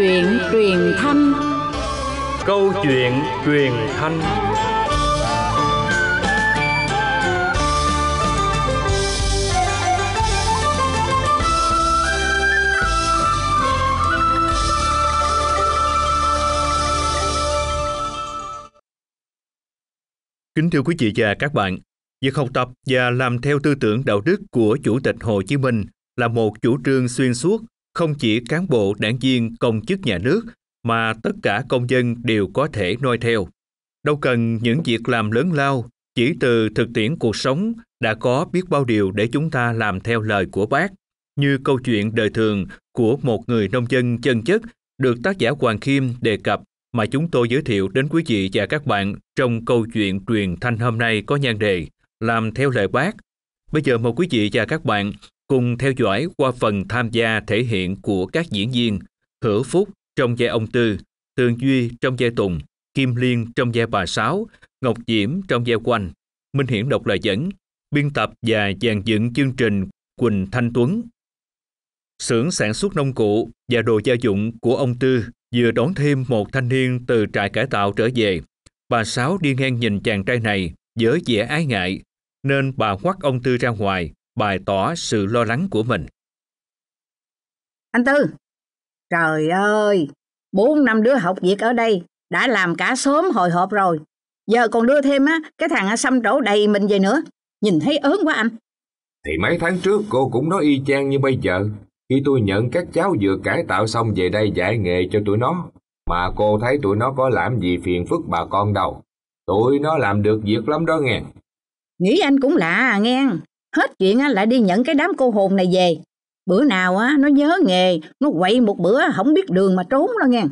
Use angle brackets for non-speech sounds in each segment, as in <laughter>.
chuyện truyền thanh Câu chuyện truyền thanh Kính thưa quý vị và các bạn, việc học tập và làm theo tư tưởng đạo đức của Chủ tịch Hồ Chí Minh là một chủ trương xuyên suốt không chỉ cán bộ đảng viên công chức nhà nước mà tất cả công dân đều có thể noi theo. Đâu cần những việc làm lớn lao, chỉ từ thực tiễn cuộc sống đã có biết bao điều để chúng ta làm theo lời của bác, như câu chuyện đời thường của một người nông dân chân chất được tác giả Hoàng Kim đề cập mà chúng tôi giới thiệu đến quý vị và các bạn trong câu chuyện truyền thanh hôm nay có nhan đề Làm theo lời bác. Bây giờ mời quý vị và các bạn Cùng theo dõi qua phần tham gia thể hiện của các diễn viên Hữu Phúc trong vai ông Tư, Tường Duy trong vai Tùng, Kim Liên trong vai bà Sáu, Ngọc Diễm trong vai Quanh, Minh Hiển đọc lời dẫn, biên tập và dàn dựng chương trình Quỳnh Thanh Tuấn. Xưởng sản xuất nông cụ và đồ gia dụng của ông Tư vừa đón thêm một thanh niên từ trại cải tạo trở về. Bà Sáu đi ngang nhìn chàng trai này với vẻ ái ngại, nên bà quắt ông Tư ra ngoài bày tỏ sự lo lắng của mình. Anh Tư, trời ơi, bốn năm đứa học việc ở đây đã làm cả xóm hồi hộp rồi. Giờ còn đưa thêm á cái thằng xăm trổ đầy mình về nữa. Nhìn thấy ớn quá anh. Thì mấy tháng trước cô cũng nói y chang như bây giờ. Khi tôi nhận các cháu vừa cải tạo xong về đây dạy nghề cho tụi nó. Mà cô thấy tụi nó có làm gì phiền phức bà con đâu. Tụi nó làm được việc lắm đó nghe. Nghĩ anh cũng lạ à nghe hết chuyện á lại đi nhận cái đám cô hồn này về bữa nào á nó nhớ nghề nó quậy một bữa không biết đường mà trốn nó nghe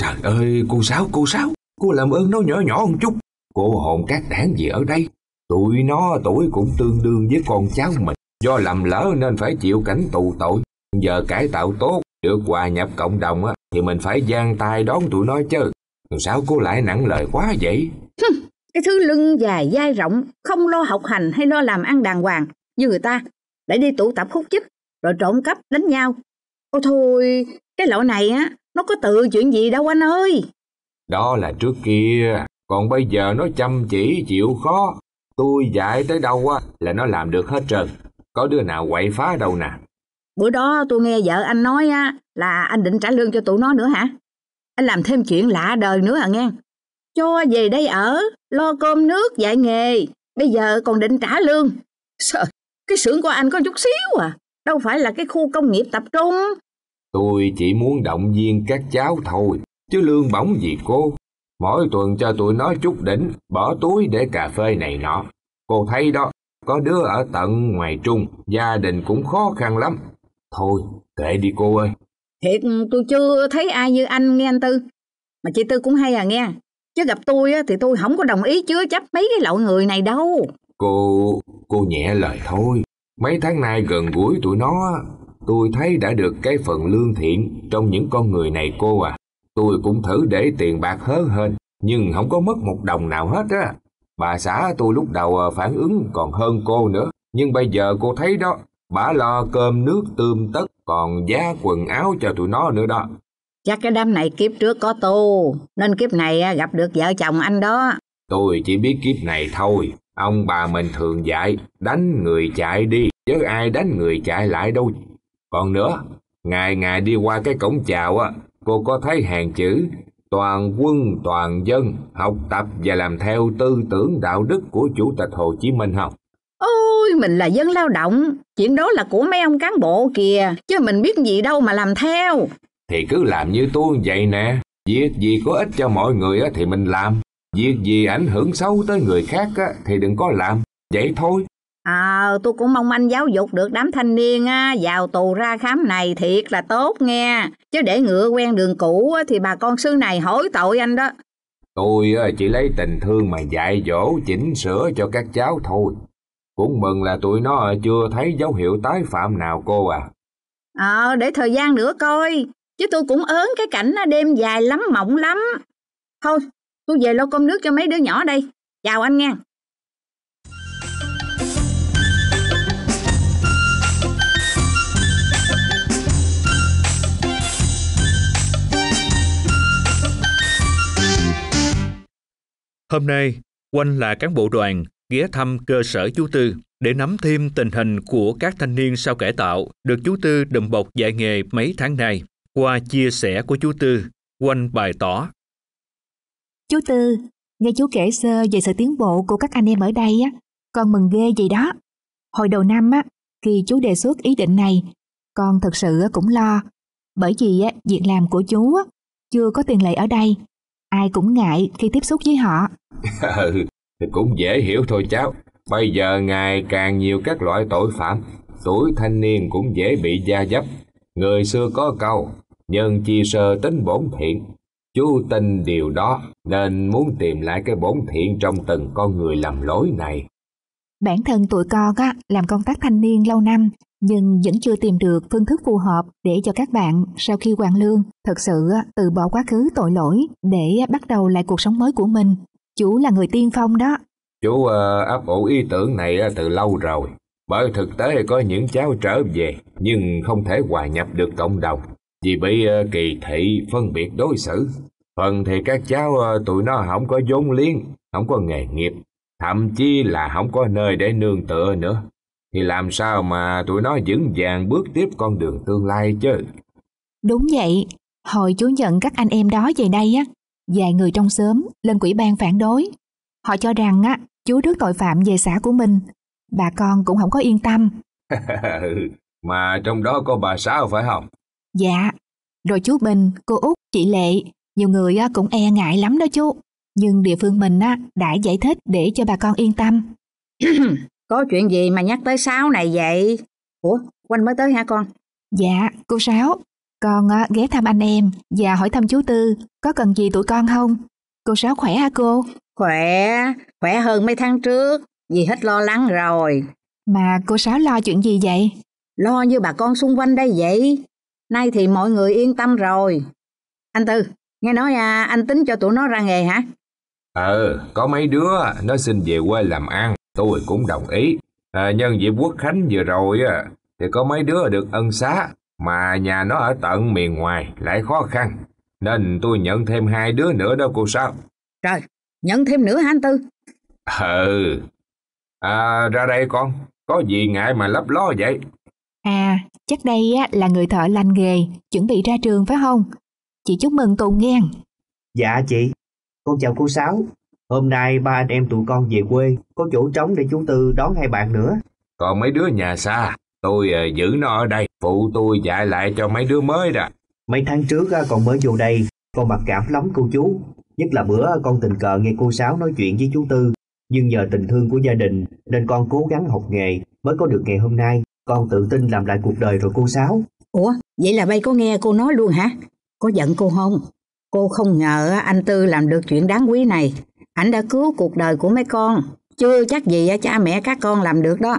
trời ơi cô sáu cô sáu cô làm ơn nó nhỏ nhỏ một chút cô hồn các đảng gì ở đây tụi nó tuổi cũng tương đương với con cháu mình do làm lỡ nên phải chịu cảnh tù tội giờ cải tạo tốt được hòa nhập cộng đồng á thì mình phải giang tay đón tụi nó chứ sao cô lại nặng lời quá vậy cái thứ lưng dài dai rộng không lo học hành hay lo làm ăn đàng hoàng như người ta để đi tụ tập hút chích rồi trộm cắp đánh nhau ô thôi cái loại này á nó có tự chuyện gì đâu anh ơi đó là trước kia còn bây giờ nó chăm chỉ chịu khó tôi dạy tới đâu á là nó làm được hết trơn có đứa nào quậy phá đâu nè bữa đó tôi nghe vợ anh nói á là anh định trả lương cho tụi nó nữa hả anh làm thêm chuyện lạ đời nữa à nghe cho về đây ở, lo cơm nước, dạy nghề, bây giờ còn định trả lương. Sợ, cái xưởng của anh có chút xíu à, đâu phải là cái khu công nghiệp tập trung. Tôi chỉ muốn động viên các cháu thôi, chứ lương bóng gì cô. Mỗi tuần cho tụi nó chút đỉnh, bỏ túi để cà phê này nọ. Cô thấy đó, có đứa ở tận ngoài trung, gia đình cũng khó khăn lắm. Thôi, kệ đi cô ơi. Thiệt, tôi chưa thấy ai như anh nghe anh Tư. Mà chị Tư cũng hay à nghe, chứ gặp tôi thì tôi không có đồng ý chứa chấp mấy cái loại người này đâu cô cô nhẹ lời thôi mấy tháng nay gần gũi tụi nó tôi thấy đã được cái phần lương thiện trong những con người này cô à tôi cũng thử để tiền bạc hớ hên nhưng không có mất một đồng nào hết á bà xã tôi lúc đầu à, phản ứng còn hơn cô nữa nhưng bây giờ cô thấy đó bà lo cơm nước tươm tất còn giá quần áo cho tụi nó nữa đó Chắc cái đám này kiếp trước có tu, nên kiếp này gặp được vợ chồng anh đó. Tôi chỉ biết kiếp này thôi, ông bà mình thường dạy, đánh người chạy đi, chứ ai đánh người chạy lại đâu. Còn nữa, ngày ngày đi qua cái cổng chào á, cô có thấy hàng chữ toàn quân toàn dân học tập và làm theo tư tưởng đạo đức của Chủ tịch Hồ Chí Minh không? Ôi, mình là dân lao động, chuyện đó là của mấy ông cán bộ kìa, chứ mình biết gì đâu mà làm theo thì cứ làm như tôi vậy nè. Việc gì có ích cho mọi người thì mình làm. Việc gì ảnh hưởng xấu tới người khác thì đừng có làm. Vậy thôi. À, tôi cũng mong anh giáo dục được đám thanh niên á, vào tù ra khám này thiệt là tốt nghe. Chứ để ngựa quen đường cũ thì bà con sư này hối tội anh đó. Tôi chỉ lấy tình thương mà dạy dỗ chỉnh sửa cho các cháu thôi. Cũng mừng là tụi nó chưa thấy dấu hiệu tái phạm nào cô à. Ờ, à, để thời gian nữa coi chứ tôi cũng ớn cái cảnh đêm dài lắm mộng lắm thôi tôi về lo cơm nước cho mấy đứa nhỏ đây chào anh nha Hôm nay, quanh là cán bộ đoàn ghé thăm cơ sở chú Tư để nắm thêm tình hình của các thanh niên sau cải tạo được chú Tư đùm bọc dạy nghề mấy tháng nay qua chia sẻ của chú Tư quanh bài tỏ. Chú Tư, nghe chú kể sơ về sự tiến bộ của các anh em ở đây á, con mừng ghê vậy đó. Hồi đầu năm á, khi chú đề xuất ý định này, con thật sự cũng lo, bởi vì á, việc làm của chú á, chưa có tiền lệ ở đây, ai cũng ngại khi tiếp xúc với họ. <laughs> Ừ, thì cũng dễ hiểu thôi cháu. Bây giờ ngày càng nhiều các loại tội phạm, tuổi thanh niên cũng dễ bị gia dấp Người xưa có câu, nhân chi sơ tính bổn thiện. Chú tin điều đó nên muốn tìm lại cái bổn thiện trong từng con người lầm lỗi này. Bản thân tụi con á, làm công tác thanh niên lâu năm nhưng vẫn chưa tìm được phương thức phù hợp để cho các bạn sau khi hoàn lương thật sự từ bỏ quá khứ tội lỗi để bắt đầu lại cuộc sống mới của mình. Chú là người tiên phong đó. Chú uh, ờ, áp ủ ý tưởng này từ lâu rồi. Bởi thực tế có những cháu trở về nhưng không thể hòa nhập được cộng đồng vì bị ờ, kỳ thị phân biệt đối xử. Phần thì các cháu ờ, tụi nó không có vốn liếng, không có nghề nghiệp, thậm chí là không có nơi để nương tựa nữa. Thì làm sao mà tụi nó vững vàng bước tiếp con đường tương lai chứ? Đúng vậy, hồi chú nhận các anh em đó về đây á, vài người trong xóm lên quỹ ban phản đối. Họ cho rằng á, chú rước tội phạm về xã của mình Bà con cũng không có yên tâm. <laughs> Ừ, mà trong đó có bà Sáu phải không? Dạ, rồi chú Bình, cô Út, chị Lệ, nhiều người cũng e ngại lắm đó chú. Nhưng địa phương mình đã giải thích để cho bà con yên tâm. <clears throat> có chuyện gì mà nhắc tới Sáu này vậy? Ủa, quanh mới tới hả con? Dạ, cô Sáu, con ghé thăm anh em và hỏi thăm chú Tư, có cần gì tụi con không? Cô Sáu khỏe hả cô? Khỏe, khỏe hơn mấy tháng trước, Dì hết lo lắng rồi. Mà cô Sáu lo chuyện gì vậy? Lo như bà con xung quanh đây vậy. Nay thì mọi người yên tâm rồi. Anh Tư, nghe nói à, anh tính cho tụi nó ra nghề hả? Ờ, có mấy đứa nó xin về quê làm ăn, tôi cũng đồng ý. À, nhân dịp quốc khánh vừa rồi á, thì có mấy đứa được ân xá, mà nhà nó ở tận miền ngoài lại khó khăn. Nên tôi nhận thêm hai đứa nữa đó cô sao? Trời, nhận thêm nữa hả anh Tư? Ừ, À, ra đây con, có gì ngại mà lấp ló vậy? À, chắc đây á, là người thợ lành nghề, chuẩn bị ra trường phải không? Chị chúc mừng Tùng nghe. Dạ chị, con chào cô Sáu. Hôm nay ba anh em tụi con về quê, có chỗ trống để chú Tư đón hai bạn nữa. Còn mấy đứa nhà xa, tôi uh, giữ nó ở đây, phụ tôi dạy lại cho mấy đứa mới đó. Mấy tháng trước uh, con mới vô đây, con mặc cảm lắm cô chú. Nhất là bữa con tình cờ nghe cô Sáu nói chuyện với chú Tư nhưng nhờ tình thương của gia đình nên con cố gắng học nghề mới có được ngày hôm nay. Con tự tin làm lại cuộc đời rồi cô Sáu. Ủa, vậy là bay có nghe cô nói luôn hả? Có giận cô không? Cô không ngờ anh Tư làm được chuyện đáng quý này. ảnh đã cứu cuộc đời của mấy con. Chưa chắc gì cha mẹ các con làm được đó.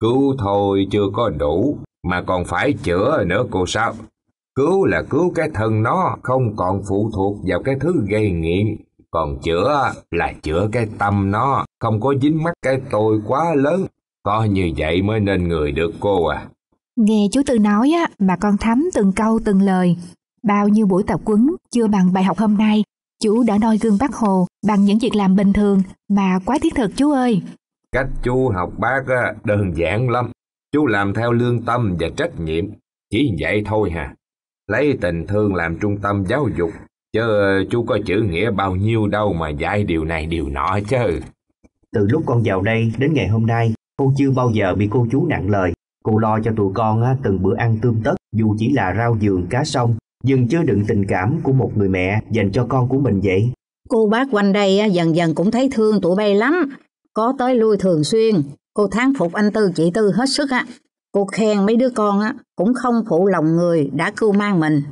Cứu thôi chưa có đủ, mà còn phải chữa nữa cô Sáu. Cứu là cứu cái thân nó, không còn phụ thuộc vào cái thứ gây nghiện còn chữa là chữa cái tâm nó, không có dính mắc cái tôi quá lớn. Có như vậy mới nên người được cô à. Nghe chú Tư nói á, mà con thấm từng câu từng lời. Bao nhiêu buổi tập quấn chưa bằng bài học hôm nay, chú đã noi gương bác Hồ bằng những việc làm bình thường mà quá thiết thực chú ơi. Cách chú học bác á, đơn giản lắm. Chú làm theo lương tâm và trách nhiệm, chỉ vậy thôi hà. Lấy tình thương làm trung tâm giáo dục Chứ chú có chữ nghĩa bao nhiêu đâu mà dạy điều này điều nọ chứ. Từ lúc con vào đây đến ngày hôm nay, cô chưa bao giờ bị cô chú nặng lời. Cô lo cho tụi con á, từng bữa ăn tươm tất, dù chỉ là rau giường cá sông, nhưng chứa đựng tình cảm của một người mẹ dành cho con của mình vậy. Cô bác quanh đây á, dần dần cũng thấy thương tụi bay lắm. Có tới lui thường xuyên, cô thán phục anh Tư chị Tư hết sức á. Cô khen mấy đứa con á, cũng không phụ lòng người đã cưu mang mình.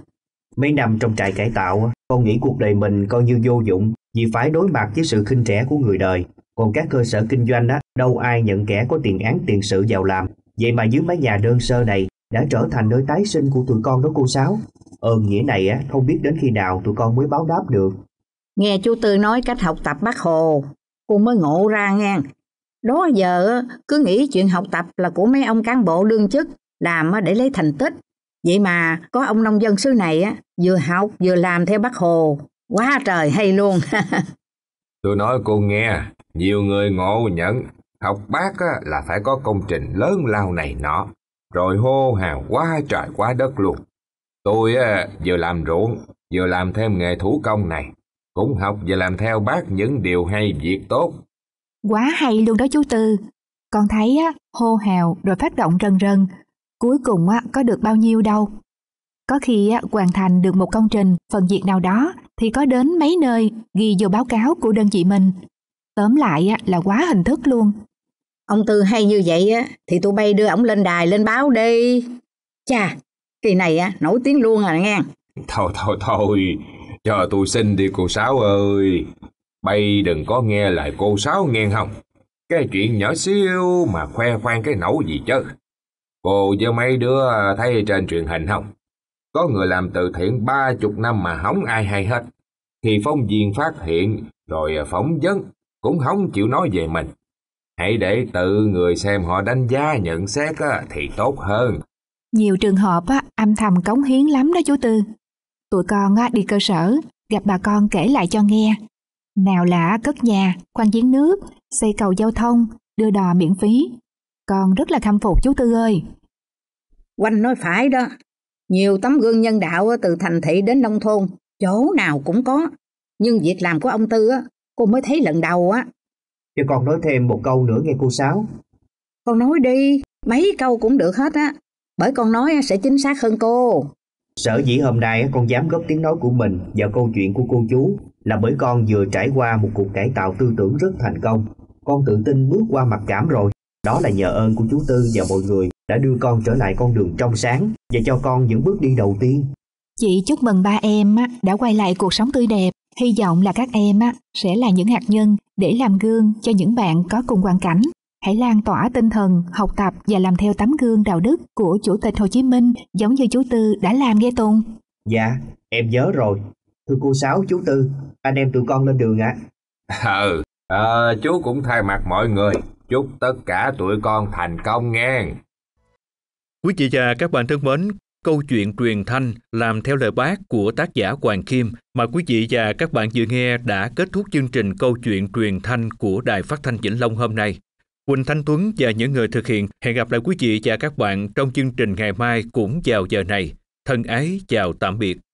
Mấy năm trong trại cải tạo con nghĩ cuộc đời mình coi như vô dụng vì phải đối mặt với sự khinh trẻ của người đời. Còn các cơ sở kinh doanh á, đâu ai nhận kẻ có tiền án tiền sự vào làm. Vậy mà dưới mái nhà đơn sơ này đã trở thành nơi tái sinh của tụi con đó cô Sáu. Ơn ờ, nghĩa này á, không biết đến khi nào tụi con mới báo đáp được. Nghe chú Tư nói cách học tập bác Hồ, cô mới ngộ ra nghe. Đó giờ cứ nghĩ chuyện học tập là của mấy ông cán bộ đương chức, làm để lấy thành tích Vậy mà có ông nông dân xứ này á, vừa học vừa làm theo bác Hồ, quá trời hay luôn. <laughs> Tôi nói cô nghe, nhiều người ngộ nhận, học bác á, là phải có công trình lớn lao này nọ, rồi hô hào quá trời quá đất luôn. Tôi á, vừa làm ruộng, vừa làm thêm nghề thủ công này, cũng học và làm theo bác những điều hay việc tốt. Quá hay luôn đó chú Tư. Con thấy á, hô hào rồi phát động rần rần cuối cùng á có được bao nhiêu đâu. Có khi á hoàn thành được một công trình, phần việc nào đó thì có đến mấy nơi ghi vô báo cáo của đơn vị mình. Tóm lại á là quá hình thức luôn. Ông Tư hay như vậy á thì tụi bay đưa ông lên đài lên báo đi. Chà, kỳ này á nổi tiếng luôn à nghe. Thôi thôi thôi, cho tôi xin đi cô Sáu ơi. Bay đừng có nghe lại cô Sáu nghe không? Cái chuyện nhỏ xíu mà khoe khoang cái nấu gì chứ. Cô với mấy đứa à, thấy trên truyền hình không? Có người làm từ thiện ba chục năm mà không ai hay hết. Thì phóng viên phát hiện, rồi à, phóng vấn, cũng không chịu nói về mình. Hãy để tự người xem họ đánh giá nhận xét thì tốt hơn. Nhiều trường hợp á, âm thầm cống hiến lắm đó chú Tư. Tụi con á, đi cơ sở, gặp bà con kể lại cho nghe. Nào là cất nhà, khoan giếng nước, xây cầu giao thông, đưa đò miễn phí, con rất là khâm phục chú Tư ơi. Quanh nói phải đó, nhiều tấm gương nhân đạo từ thành thị đến nông thôn, chỗ nào cũng có. Nhưng việc làm của ông Tư á, cô mới thấy lần đầu á. Cho còn nói thêm một câu nữa nghe cô Sáu. Con nói đi, mấy câu cũng được hết á, bởi con nói sẽ chính xác hơn cô. Sở dĩ hôm nay con dám góp tiếng nói của mình vào câu chuyện của cô chú là bởi con vừa trải qua một cuộc cải tạo tư tưởng rất thành công. Con tự tin bước qua mặt cảm rồi. Đó là nhờ ơn của chú Tư và mọi người đã đưa con trở lại con đường trong sáng và cho con những bước đi đầu tiên. Chị chúc mừng ba em đã quay lại cuộc sống tươi đẹp. Hy vọng là các em sẽ là những hạt nhân để làm gương cho những bạn có cùng hoàn cảnh. Hãy lan tỏa tinh thần, học tập và làm theo tấm gương đạo đức của Chủ tịch Hồ Chí Minh giống như chú Tư đã làm ghê Tùng. Dạ, em nhớ rồi. Thưa cô Sáu, chú Tư, anh em tụi con lên đường ạ. À. <laughs> Ừ, à, chú cũng thay mặt mọi người Chúc tất cả tụi con thành công nghe. Quý vị và các bạn thân mến, câu chuyện truyền thanh làm theo lời bác của tác giả Hoàng Kim mà quý vị và các bạn vừa nghe đã kết thúc chương trình câu chuyện truyền thanh của Đài Phát thanh Vĩnh Long hôm nay. Quỳnh Thanh Tuấn và những người thực hiện hẹn gặp lại quý vị và các bạn trong chương trình ngày mai cũng vào giờ này. Thân ái chào tạm biệt.